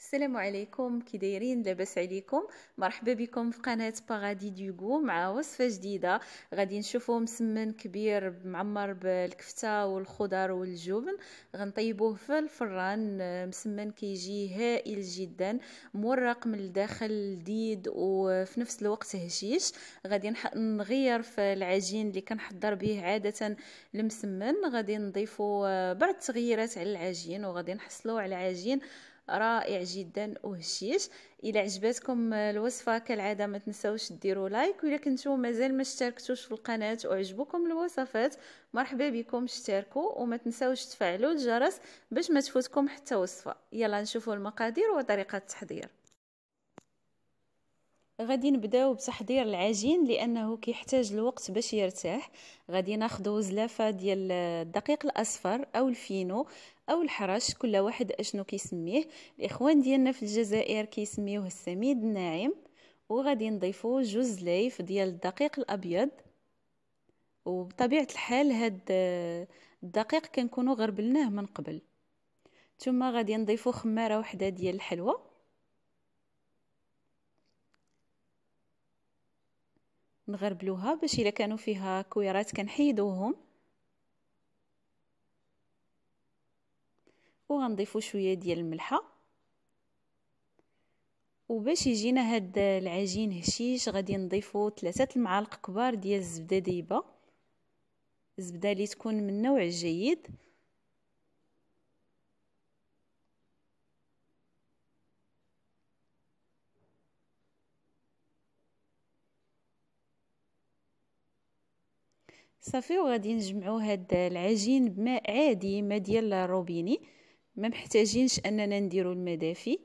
السلام عليكم كي دايرين لاباس عليكم مرحبا بكم في قناه باغادي ديغو مع وصفه جديده غادي نشوفو مسمن كبير معمر بالكفته والخضر والجبن غنطيبوه في الفران مسمن كيجي هائل جدا مورق من الداخل لذيذ وفي نفس الوقت هشيش غادي نغير في العجين اللي كنحضر به عاده المسمن غادي نضيفو بعض التغييرات على العجين وغادي نحصلو على عجين رائع جدا وهشيش الى عجبتكم الوصفه كالعاده ما تنساوش ديروا لايك واذا كنتو مازال ما اشتركتوش في القناه وعجبكم الوصفات مرحبا بكم اشتركوا وما تنساوش تفعلوا الجرس باش ما تفوتكم حتى وصفه يلا نشوفوا المقادير وطريقه التحضير غادي نبداو بتحضير العجين لانه كيحتاج الوقت باش يرتاح غادي ناخذ زلافه ديال الدقيق الاصفر او الفينو او الحرش كل واحد اشنو كيسميه الاخوان ديالنا في الجزائر كيسميوه السميد الناعم وغادي نضيفو جوج زلايف ديال الدقيق الابيض وبطبيعه الحال هاد الدقيق كنكونو غربلناه من قبل ثم غادي نضيفو خماره وحده ديال الحلوى نغربلوها باش الا كانوا فيها كويرات كنحيدوهم غنضيفو شويه ديال الملحه وباش يجينا هاد العجين هشيش غادي نضيفو ثلاثة المعالق كبار ديال الزبده ديبه الزبده اللي تكون من نوع جيد صافي وغادي نجمعو هاد العجين بماء عادي ما ديال الروبيني ما محتاجينش اننا نديرو المدافي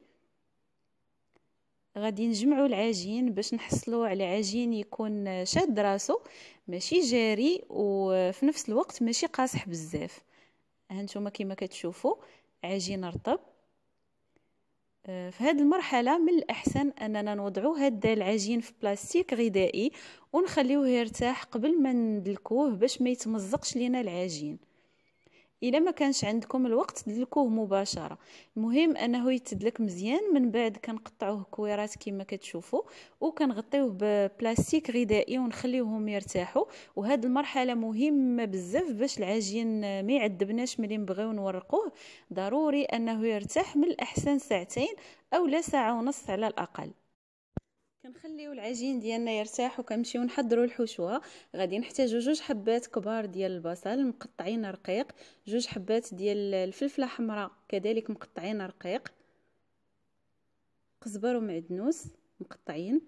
غادي نجمعو العجين باش نحصلو على عجين يكون شاد راسو ماشي جاري وفي نفس الوقت ماشي قاصح بزاف هانتوما كما كتشوفوا عجين رطب في هذه المرحلة من الأحسن أننا نوضعو هذا العجين في بلاستيك غذائي ونخليوه يرتاح قبل ما ندلكوه باش ما يتمزقش لينا العجين الا ما كانش عندكم الوقت تدلكوه مباشره المهم انه يتدلك مزيان من بعد كنقطعوه كويرات كما كتشوفوا وكنغطيوه ببلاستيك غذائي ونخليوهم يرتاحوا وهذه المرحله مهمه بزاف باش العجين ما يعذبناش ملي نبغيو نورقوه ضروري انه يرتاح من الاحسن ساعتين او لا ساعه ونص على الاقل كنخليو العجين ديالنا يرتاح وكنمشيو نحضروا الحشوه غادي نحتاجو جوج حبات كبار ديال البصل مقطعين رقيق جوج حبات ديال الفلفله حمراء كذلك مقطعين رقيق قزبر ومعدنوس مقطعين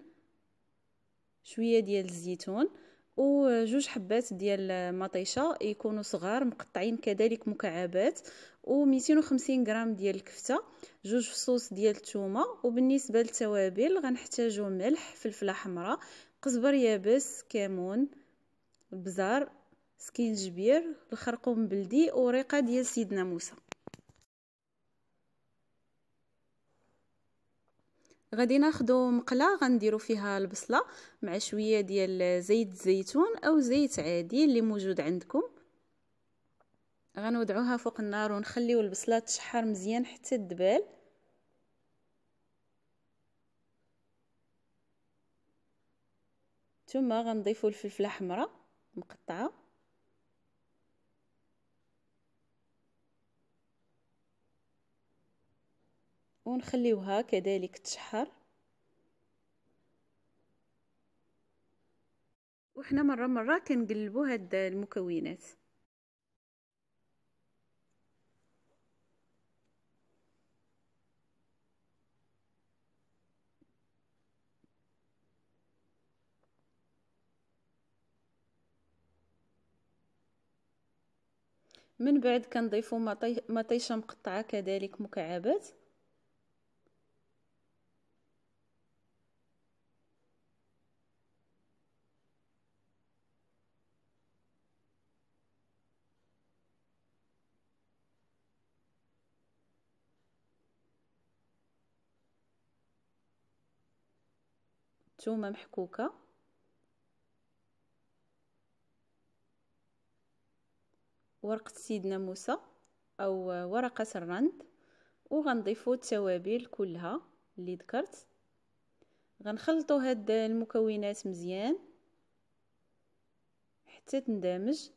شويه ديال الزيتون وجوج حبات ديال مطيشه يكونوا صغار مقطعين كذلك مكعبات و250 غرام ديال الكفته جوج فصوص ديال الثومه وبالنسبه للتوابل غنحتاجو ملح فلفله حمراء قزبر يابس كمون البزار سكينجبير الخرقوم بلدي وريقه ديال سيدنا موسى غادي ناخدو مقله غنديرو فيها البصله مع شويه ديال زيت الزيتون او زيت عادي اللي موجود عندكم غنوضعوها فوق النار ونخليو البصله تشحر مزيان حتى تدبل ثم غنضيفو الفلفله حمراء مقطعه ونخليوها كذلك تشحر وحنا مرة مرة كنقلبو هاد المكونات من بعد كنضيفو مطيشه مقطعه كذلك مكعبات مكتومة محكوكة ورقة سيدنا موسى أو ورقة الرند وغنضيفو التوابل كلها اللي ذكرت غنخلطو هاد المكونات مزيان حتى تندمج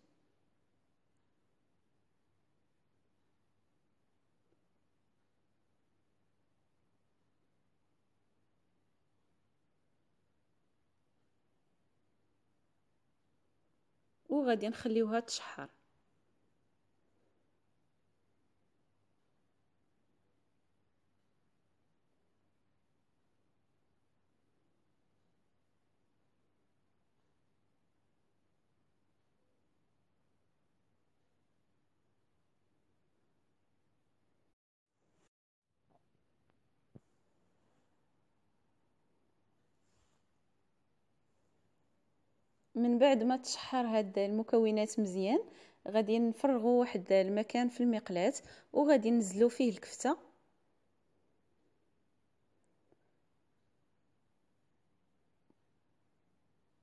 غادي نخليوها تشحر من بعد ما تشحر هاد المكونات مزيان غادي نفرغوا واحد المكان في المقلاة وغادي نزلو فيه الكفته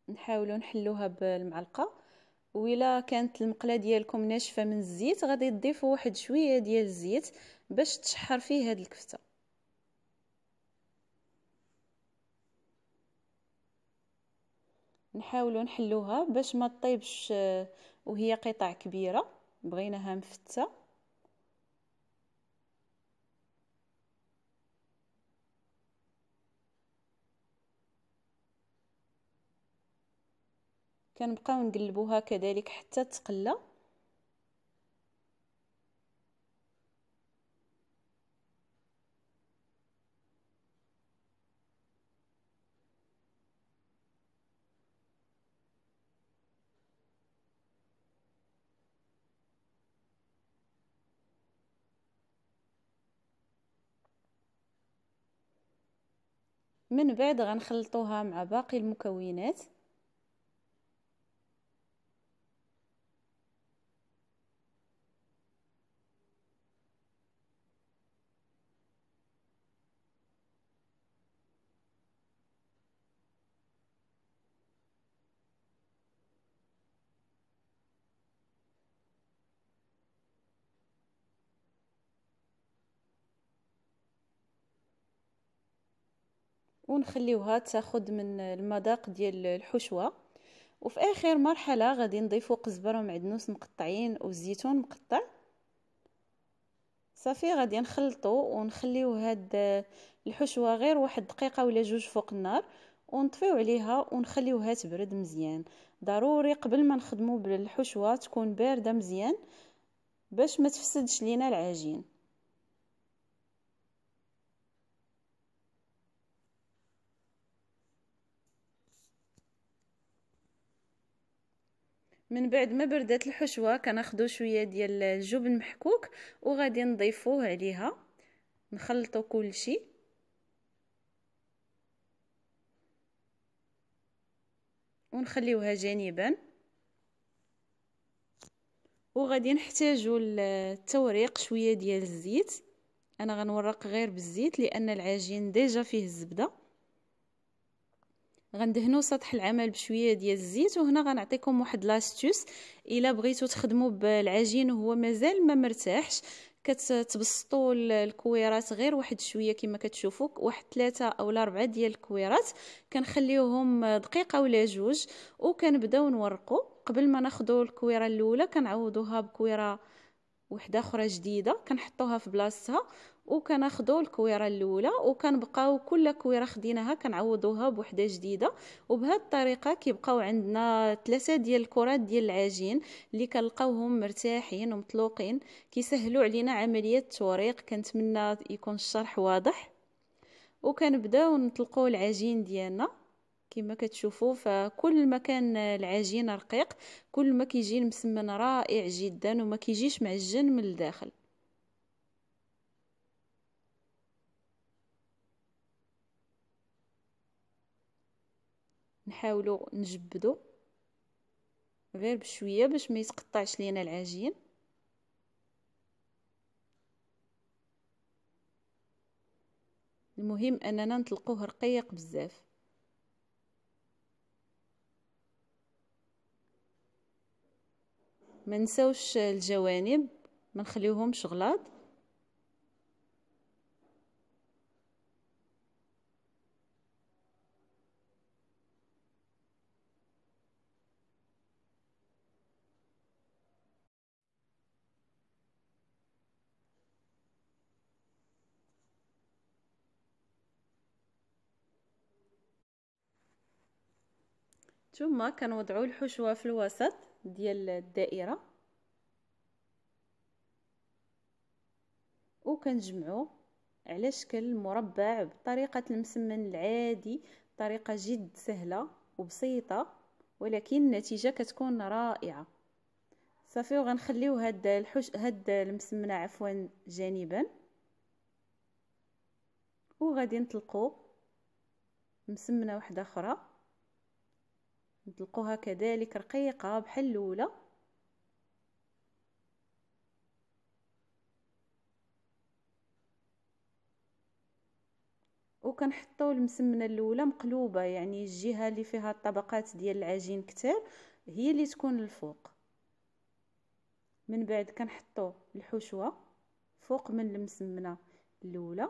نحاولوا نحلوها بالمعلقه ولا كانت المقله ديالكم ناشفه من الزيت غادي تضيفوا واحد شويه ديال الزيت باش تشحر فيه هاد الكفته نحاولوا نحلوها باش ما تطيبش آه، وهي قطع كبيره بغيناها مفته كنبقاو نقلبوها كذلك حتى تقلى من بعد غنخلطوها مع باقي المكونات ونخليوها تاخد من المذاق ديال الحشوه وفي اخر مرحله غادي نضيفوا قزبره ومعدنوس مقطعين والزيتون مقطع صافي غادي نخلطو ونخليو هاد الحشوه غير واحد دقيقه ولا جوج فوق النار ونطفيو عليها ونخليوها تبرد مزيان ضروري قبل ما نخدمو بالحشوه تكون بارده مزيان باش ما تفسدش لينا العجين من بعد ما بردات الحشوه كناخدو شويه ديال الجبن محكوك وغادي نضيفوه عليها نخلطو كلشي ونخليوها جانبا وغادي نحتاجو التوريق شويه ديال الزيت انا غنورق غير بالزيت لان العجين ديجا فيه الزبده غندهنو سطح العمل بشويه ديال الزيت وهنا غنعطيكم واحد لاستوس الا بغيتو تخدموا بالعجين وهو مازال ما مرتاحش كتبسطوا الكويرات غير واحد شويه كما كتشوفوا واحد ثلاثة او أربعة ديال الكويرات كنخليوهم دقيقه ولا جوج وكنبداو نورقوا قبل ما ناخذوا الكويره الاولى كنعوضوها بكويره وحده اخرى جديده كنحطوها في بلاصتها وكناخذوا الكويره الاولى وكنبقاو كل كويره خديناها كنعوضوها بوحده جديده وبهذه الطريقه كيبقاو عندنا ثلاثه ديال الكرات ديال العجين اللي كنلقاوهم مرتاحين ومطلوقين كيسهلوا علينا عمليه التوريق كنتمنى يكون الشرح واضح وكنبداو نطلقوا العجين ديالنا كما كتشوفوا فكل ما كان العجين رقيق كل ما كيجي المسمن رائع جدا وما كيجيش معجن من الداخل نحاولو نجبدو غير بشويه باش ما يتقطعش لينا العجين المهم اننا نطلقوه رقيق بزاف ما نساوش الجوانب ما نخليوهمش غلاض ثم كنوضعوا الحشوه في الوسط ديال الدائره وكنجمعوا على شكل مربع بطريقه المسمن العادي طريقه جد سهله وبسيطه ولكن النتيجه كتكون رائعه صافي وغنخليو هاد الحش هاد المسمنه عفوا جانبا وغادي نطلقو مسمنه واحده اخرى نطلقوها كذلك رقيقه بحال الاولى كنحطو المسمنه الاولى مقلوبه يعني الجهه اللي فيها الطبقات ديال العجين كتير هي اللي تكون الفوق من بعد كنحطو الحشوه فوق من المسمنه الاولى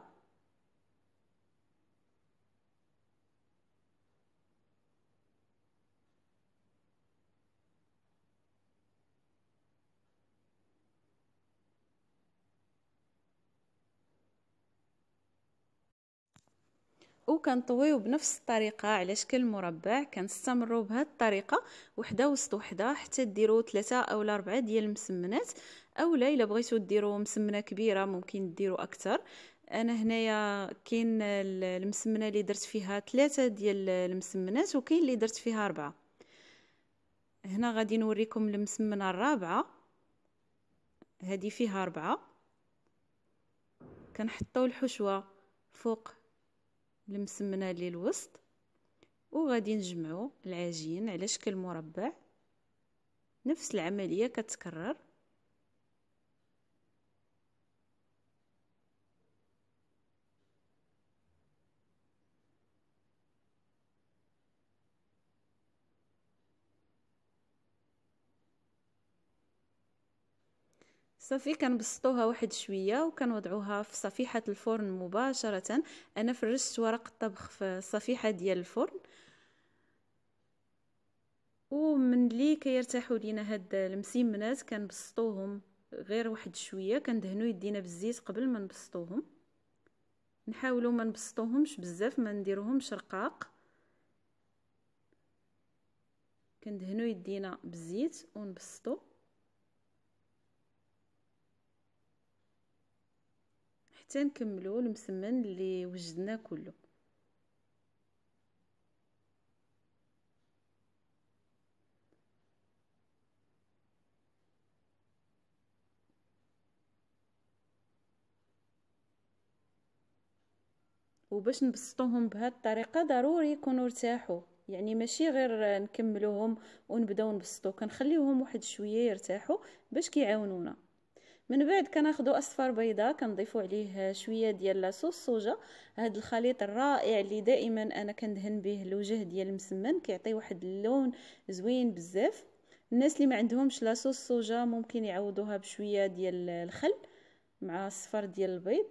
وكنطويو بنفس الطريقه على شكل مربع كنستمروا بهذه الطريقه وحده وسط وحده حتى ديروا ثلاثة او اربعة ديال المسمنات اولا الا بغيتو ديروا مسمنه كبيره ممكن ديروا اكثر انا هنايا كاين المسمنه اللي درت فيها ثلاثة ديال المسمنات وكاين اللي درت فيها اربعة هنا غادي نوريكم المسمنه الرابعه هذه فيها اربعة كنحطوا الحشوه فوق المسمنه للوسط وغادي نجمعو العجين على شكل مربع نفس العمليه كتكرر صافي كنبسطوها واحد شويه وكنوضعوها في صفيحه الفرن مباشره انا فرشت ورق الطبخ في صفيحه ديال الفرن ومن لي كيرتاحوا لينا هاد المسيمنات كنبسطوهم غير واحد شويه كندهنوا يدينا بالزيت قبل ما نبسطوهم نحاولوا ما نبسطوهمش بزاف ما نديروهمش رقاق كندهنوا يدينا بالزيت ونبسطو حتى نكملو المسمن اللي وجدناه كله وباش نبسطوهم بهاد الطريقه ضروري يكونوا ارتاحوا يعني ماشي غير نكملوهم ونبداو نبسطو كنخليوهم واحد شويه يرتاحوا باش كيعاونونا من بعد كناخدو اصفر بيضاء كنضيفو عليه شويه ديال صوص صوجا هاد الخليط الرائع اللي دائما انا كندهن به الوجه ديال المسمن كيعطي واحد اللون زوين بزاف الناس اللي ما عندهمش لاصوص صوجا ممكن يعوضوها بشويه ديال الخل مع صفر ديال البيض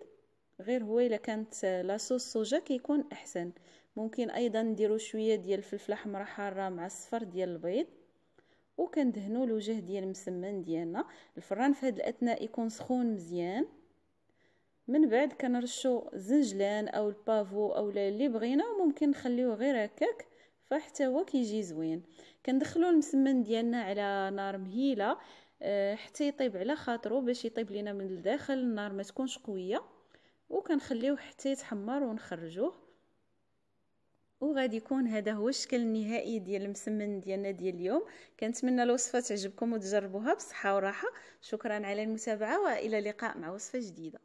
غير هو الا كانت لاصوص صوجا كيكون احسن ممكن ايضا نديرو شويه ديال الفلفله حمراء حاره مع صفر ديال البيض وكندهنوا الوجه ديال المسمن ديالنا الفران في هذه الاثناء يكون سخون مزيان من بعد كنرشو الزنجلان او البافو او اللي بغينا وممكن نخليوه غير هكاك فحتى هو كيجي زوين كندخلو المسمن ديالنا على نار مهيله آه، حتى يطيب على خاطرو باش يطيب لينا من الداخل النار ما تكونش قويه وكنخليوه حتى يتحمر ونخرجوه وغادي يكون هذا هو الشكل النهائي ديال المسمن ديالنا ديال اليوم كنتمنى الوصفه تعجبكم وتجربوها بصحه وراحه شكرا على المتابعه والى اللقاء مع وصفه جديده